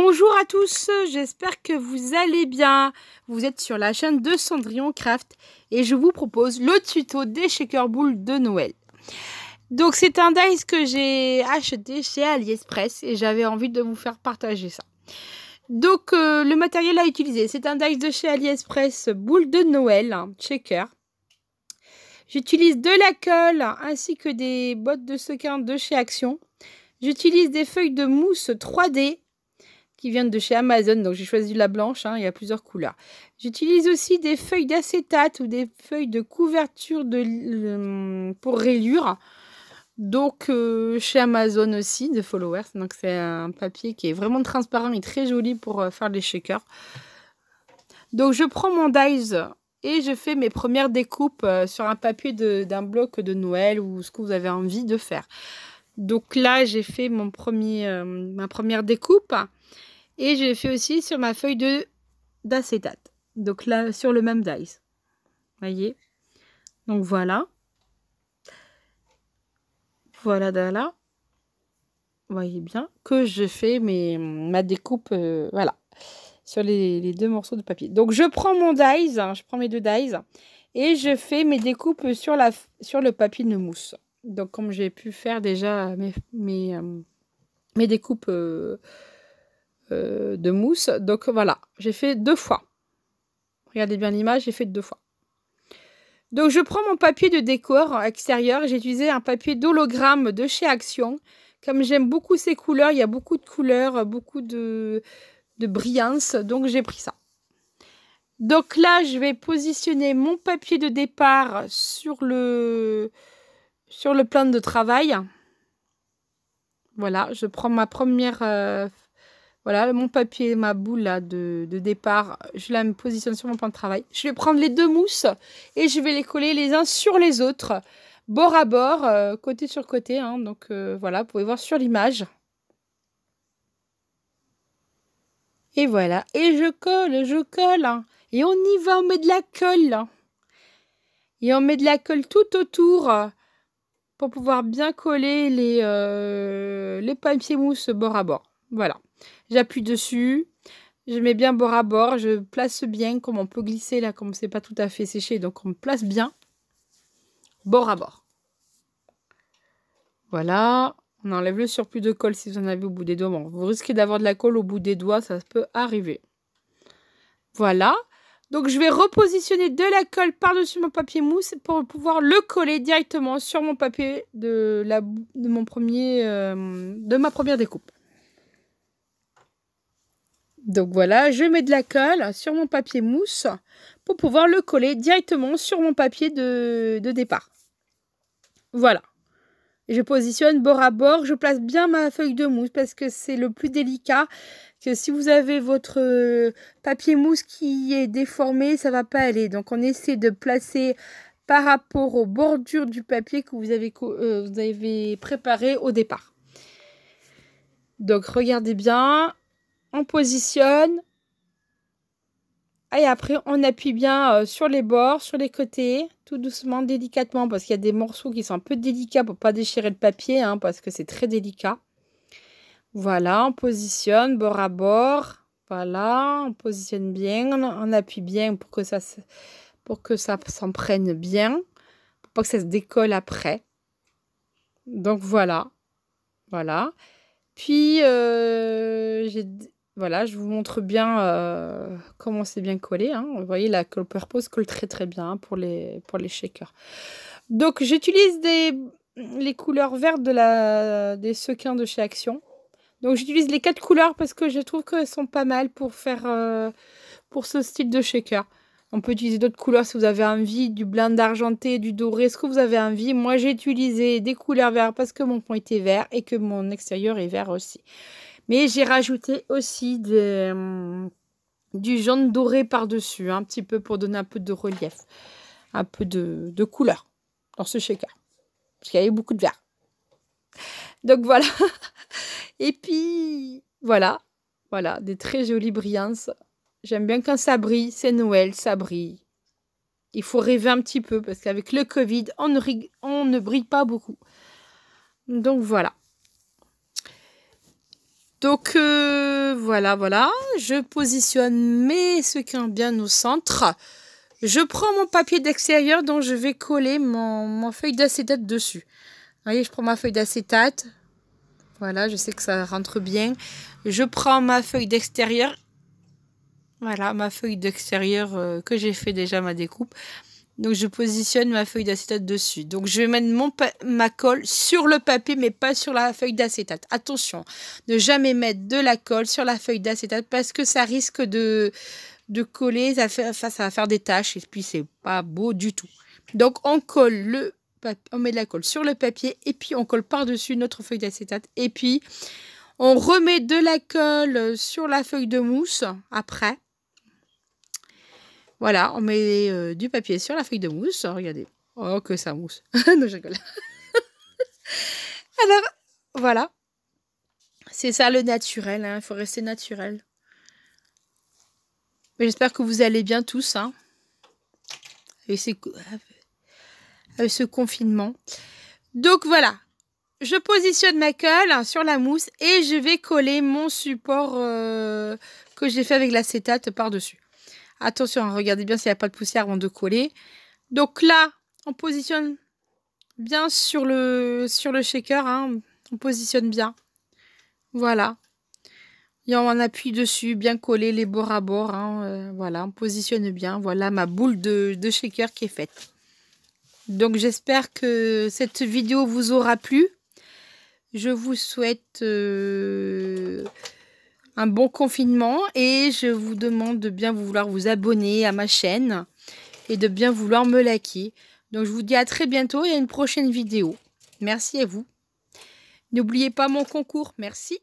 Bonjour à tous, j'espère que vous allez bien. Vous êtes sur la chaîne de Cendrillon Craft et je vous propose le tuto des shaker boules de Noël. Donc c'est un dice que j'ai acheté chez AliExpress et j'avais envie de vous faire partager ça. Donc euh, le matériel à utiliser, c'est un dice de chez AliExpress boule de Noël, hein, shaker. J'utilise de la colle ainsi que des bottes de sequins de chez Action. J'utilise des feuilles de mousse 3D qui viennent de chez Amazon, donc j'ai choisi la blanche, hein, il y a plusieurs couleurs. J'utilise aussi des feuilles d'acétate ou des feuilles de couverture de, euh, pour rayures. Donc euh, chez Amazon aussi, de Followers. Donc c'est un papier qui est vraiment transparent et très joli pour euh, faire les shakers. Donc je prends mon dies et je fais mes premières découpes sur un papier d'un bloc de Noël ou ce que vous avez envie de faire. Donc là, j'ai fait mon premier, euh, ma première découpe et j'ai fait aussi sur ma feuille de d'acétate. Donc là, sur le même dice. Voyez Donc voilà. Voilà, Vous Voyez bien que je fais mes, ma découpe, euh, voilà, sur les, deux morceaux de papier. Donc je prends mon dice, hein, je prends mes deux dice et je fais mes découpes sur, la, sur le papier de mousse. Donc, comme j'ai pu faire déjà mes, euh, découpes euh, euh, de mousse, donc voilà, j'ai fait deux fois. Regardez bien l'image, j'ai fait deux fois. Donc, je prends mon papier de décor extérieur. J'ai utilisé un papier d'hologramme de chez Action. Comme j'aime beaucoup ces couleurs, il y a beaucoup de couleurs, beaucoup de, de brillance. Donc, j'ai pris ça. Donc là, je vais positionner mon papier de départ sur le, sur le plan de travail, voilà, je prends ma première, euh, voilà, mon papier, ma boule de, départ, je la me positionne sur mon plan de travail. Je vais prendre les deux mousses et je vais les coller les uns sur les autres, bord à bord, euh, côté sur côté. Hein. donc euh, voilà, vous pouvez voir sur l'image. Et voilà, et je colle, je colle, hein. et on y va, on met de la colle. Hein. et on met de la colle tout autour pour pouvoir bien coller les, euh, les papiers mousse bord à bord. Voilà. J'appuie dessus, je mets bien bord à bord, je place bien comme on peut glisser là, comme c'est pas tout à fait séché, donc on place bien bord à bord. Voilà, on enlève le surplus de colle si vous en avez au bout des doigts. vous risquez d'avoir de la colle au bout des doigts, ça peut arriver. Voilà, donc je vais repositionner de la colle par-dessus mon papier mousse pour pouvoir le coller directement sur mon papier de, de, mon premier, euh, de ma première découpe. Donc voilà, je mets de la colle sur mon papier mousse pour pouvoir le coller directement sur mon papier de départ. Voilà. Je positionne bord à bord, je place bien ma feuille de mousse parce que c'est le plus délicat que si vous avez votre euh, papier mousse qui est déformé, ça va pas aller. Donc on essaie de placer par rapport aux bordures du papier que vous avez, euh, vous avez préparé au départ. Donc regardez bien, on positionne et après on appuie bien euh, sur les bords, sur les côtés, tout doucement, délicatement, parce qu'il y a des morceaux qui sont un peu délicats pour pas déchirer le papier, hein, parce que c'est très délicat. Voilà, on positionne bord à bord. Voilà, on positionne bien, on, appuie bien pour que ça pour que ça s'en prenne bien, pour que ça se décolle après. Donc voilà, voilà. Puis euh, voilà, je vous montre bien euh, comment c'est bien collé. Hein. Vous voyez, la colle pose colle très très bien hein, pour les pour les shakers. Donc j'utilise les couleurs vertes de la des sequins de chez Action. Donc j'utilise les quatre couleurs parce que je trouve qu'elles sont pas mal pour faire euh, pour ce style de shaker. On peut utiliser d'autres couleurs si vous avez envie, du blanc d'argenté, du doré, ce que vous avez envie. Moi j'ai utilisé des couleurs vertes parce que mon point était vert et que mon extérieur est vert aussi. Mais j'ai rajouté aussi hum, du jaune doré par-dessus, un petit peu pour donner un peu de relief, un peu de, de couleur dans ce shaker. Parce qu'il y avait beaucoup de vert. Donc voilà. Et puis, voilà. Voilà, des très jolies brillances. J'aime bien quand ça brille, c'est Noël, ça brille. Il faut rêver un petit peu parce qu'avec le Covid, on ne, brille pas beaucoup. Donc voilà. Donc euh, voilà, voilà. Je positionne mes sequins bien au centre. Je prends mon papier d'extérieur dont je vais coller mon, mon feuille d'acétate dessus voyez, je prends ma feuille d'acétate. Voilà, je sais que ça rentre bien. Je prends ma feuille d'extérieur. Voilà, ma feuille d'extérieur euh, que j'ai fait déjà ma découpe. Donc je positionne ma feuille d'acétate dessus. Donc je vais mettre mon ma colle sur le papier, mais pas sur la feuille d'acétate. Attention, ne jamais mettre de la colle sur la feuille d'acétate parce que ça risque de, de coller, ça, ça va faire des taches et puis c'est pas beau du tout. Donc on colle le on met de la colle sur le papier et puis on colle par-dessus notre feuille d'acétate. Et puis on remet de la colle sur la feuille de mousse après. Voilà, on met euh, du papier sur la feuille de mousse. Oh, regardez. Oh, que ça mousse. non, je rigole. Alors, voilà. C'est ça le naturel. Hein. Il faut rester naturel. J'espère que vous allez bien tous. Hein. Et c'est. Euh, ce confinement. Donc voilà, je positionne ma colle hein, sur la mousse et je vais coller mon support euh, que j'ai fait avec l'acétate par-dessus. Attention, hein, regardez bien s'il n'y a pas de poussière avant de coller. Donc là, on positionne bien sur le, sur le shaker. Hein. on positionne bien. Voilà. Et on appuie dessus, bien collé les bords à bord. Euh, voilà, on positionne bien. Voilà ma boule de shaker qui est faite. Donc j'espère que cette vidéo vous aura plu. Je vous souhaite euh, un bon confinement et je vous demande de bien vouloir vous abonner à ma chaîne et de bien vouloir me liker. Donc je vous dis à très bientôt et à une prochaine vidéo. Merci à vous. N'oubliez pas mon concours. Merci.